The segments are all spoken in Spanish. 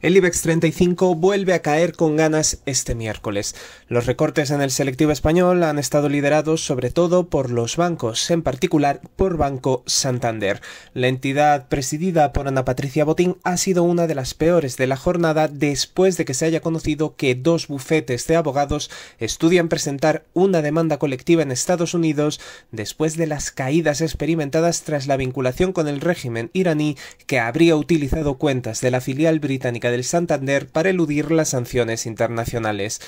El IBEX 35 vuelve a caer con ganas este miércoles. Los recortes en el selectivo español han estado liderados sobre todo por los bancos, en particular por Banco Santander. La entidad presidida por Ana Patricia Botín ha sido una de las peores de la jornada después de que se haya conocido que dos bufetes de abogados estudian presentar una demanda colectiva en Estados Unidos después de las caídas experimentadas tras la vinculación con el régimen iraní que habría utilizado cuentas de la filial británica del Santander para eludir las sanciones internacionales.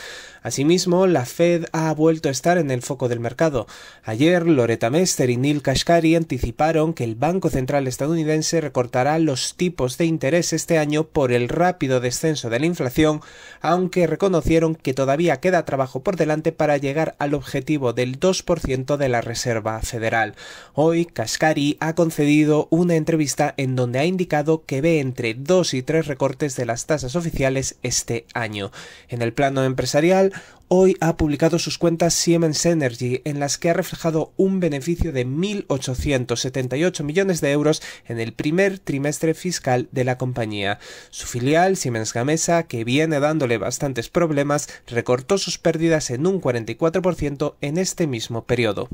Asimismo, la Fed ha vuelto a estar en el foco del mercado. Ayer, Loretta Mester y Neil Kashkari anticiparon que el Banco Central estadounidense recortará los tipos de interés este año por el rápido descenso de la inflación, aunque reconocieron que todavía queda trabajo por delante para llegar al objetivo del 2% de la Reserva Federal. Hoy, Kashkari ha concedido una entrevista en donde ha indicado que ve entre dos y tres recortes de la las tasas oficiales este año. En el plano empresarial, hoy ha publicado sus cuentas Siemens Energy, en las que ha reflejado un beneficio de 1.878 millones de euros en el primer trimestre fiscal de la compañía. Su filial, Siemens Gamesa, que viene dándole bastantes problemas, recortó sus pérdidas en un 44% en este mismo periodo.